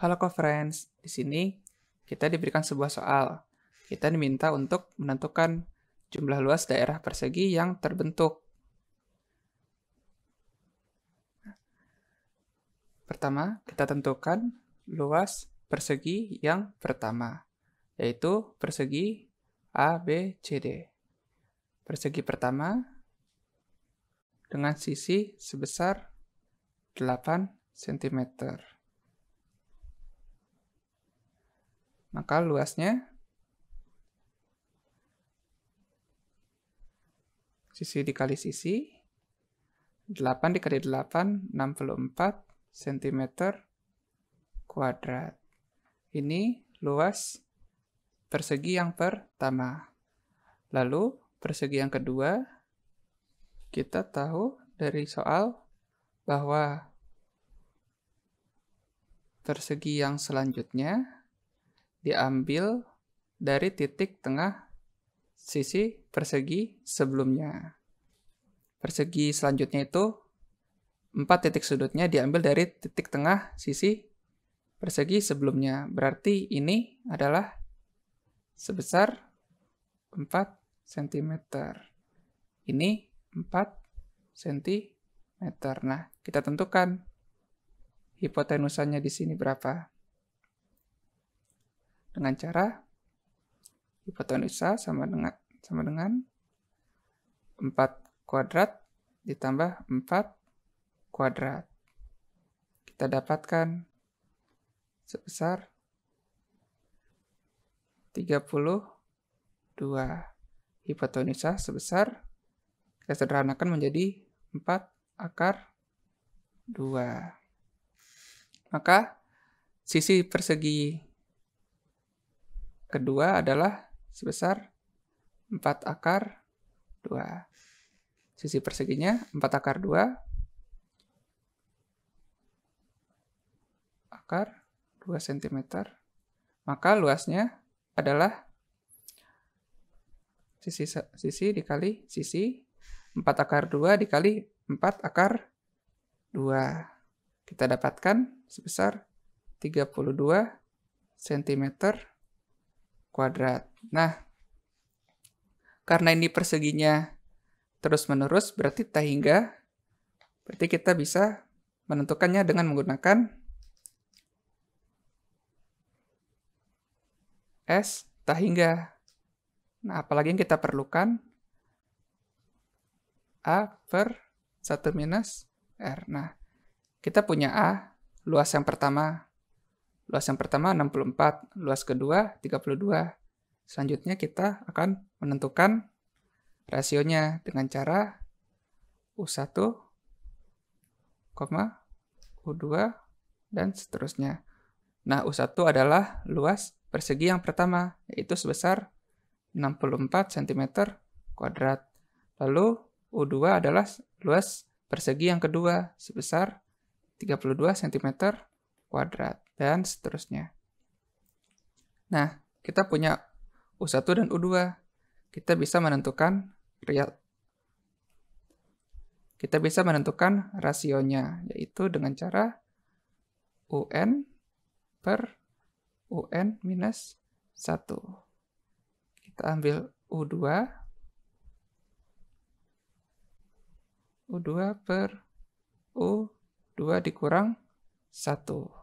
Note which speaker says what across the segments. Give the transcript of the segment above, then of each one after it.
Speaker 1: Halo co-friends, di sini kita diberikan sebuah soal. Kita diminta untuk menentukan jumlah luas daerah persegi yang terbentuk. Pertama, kita tentukan luas persegi yang pertama, yaitu persegi A, B, C, D. Persegi pertama dengan sisi sebesar 8 cm. Maka luasnya sisi dikali sisi 8 dikali 8 64 cm kuadrat. Ini luas persegi yang pertama. Lalu persegi yang kedua kita tahu dari soal bahwa persegi yang selanjutnya diambil dari titik tengah sisi persegi sebelumnya. Persegi selanjutnya itu empat titik sudutnya diambil dari titik tengah sisi persegi sebelumnya. Berarti ini adalah sebesar 4 cm. Ini 4 cm. Nah, kita tentukan hipotenusanya di sini berapa dengan cara hipotenusa sama dengan sama dengan 4 kuadrat ditambah 4 kuadrat. Kita dapatkan sebesar 32 hipotenusa sebesar kita sederhanakan menjadi 4 akar 2. Maka sisi persegi kedua adalah sebesar 4 akar 2. Sisi perseginya 4 akar 2. Akar 2 cm. Maka luasnya adalah sisi sisi dikali sisi 4 akar 2 dikali 4 akar 2. Kita dapatkan sebesar 32 cm kuadrat. Nah, karena ini perseginya terus-menerus, berarti tak hingga, berarti kita bisa menentukannya dengan menggunakan S tak hingga. Nah, apalagi yang kita perlukan A per 1 minus R. Nah, kita punya A, luas yang pertama Luas yang pertama 64, luas kedua 32. Selanjutnya kita akan menentukan rasionya dengan cara U1, U2, dan seterusnya. Nah, U1 adalah luas persegi yang pertama, yaitu sebesar 64 cm kuadrat. Lalu U2 adalah luas persegi yang kedua, sebesar 32 cm kuadrat dan seterusnya. Nah, kita punya U1 dan U2. Kita bisa menentukan kita bisa menentukan rasionya, yaitu dengan cara UN per UN minus 1. Kita ambil U2. U2 per U2 dikurang 1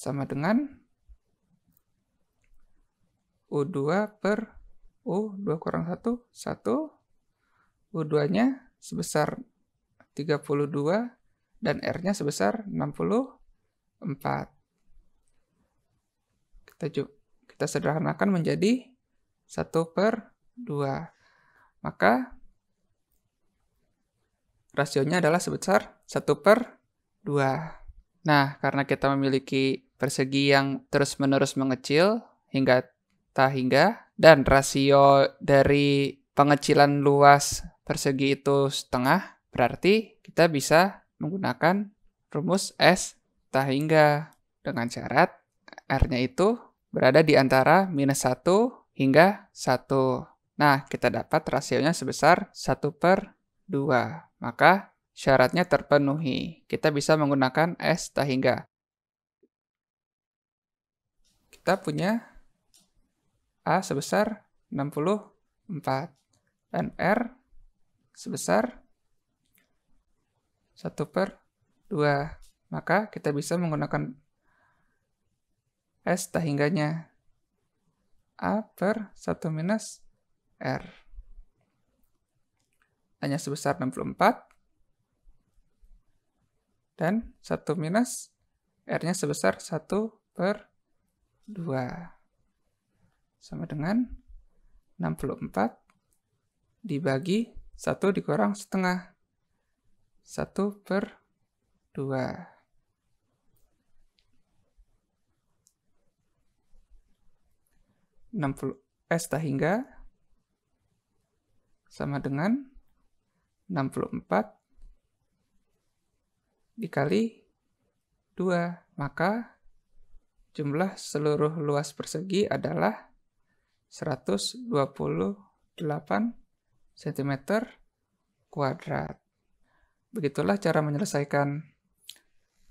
Speaker 1: sama dengan U2 per U2 kurang 1, 1. U2-nya sebesar 32 dan R-nya sebesar 64. Kita, kita sederhanakan menjadi 1 per 2. Maka rasionya adalah sebesar 1 per 2. Nah, karena kita memiliki persegi yang terus-menerus mengecil hingga tak hingga dan rasio dari pengecilan luas persegi itu setengah, berarti kita bisa menggunakan rumus S tak hingga dengan syarat R-nya itu berada di antara minus 1 hingga 1. Nah, kita dapat rasionya sebesar 1 per 2. Maka syaratnya terpenuhi. Kita bisa menggunakan S tahingga. Kita punya A sebesar 64 dan R sebesar 1 per 2. Maka kita bisa menggunakan S tahingganya A per 1 minus R. Hanya sebesar 64 dan 1 minus R-nya sebesar 1 per 2. Sama dengan 64 dibagi 1 dikurang setengah. 1 per 2. S tahingga sama dengan 64 dikali 2. Maka jumlah seluruh luas persegi adalah 128 cm kuadrat. Begitulah cara menyelesaikan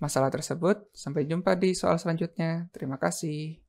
Speaker 1: masalah tersebut. Sampai jumpa di soal selanjutnya. Terima kasih.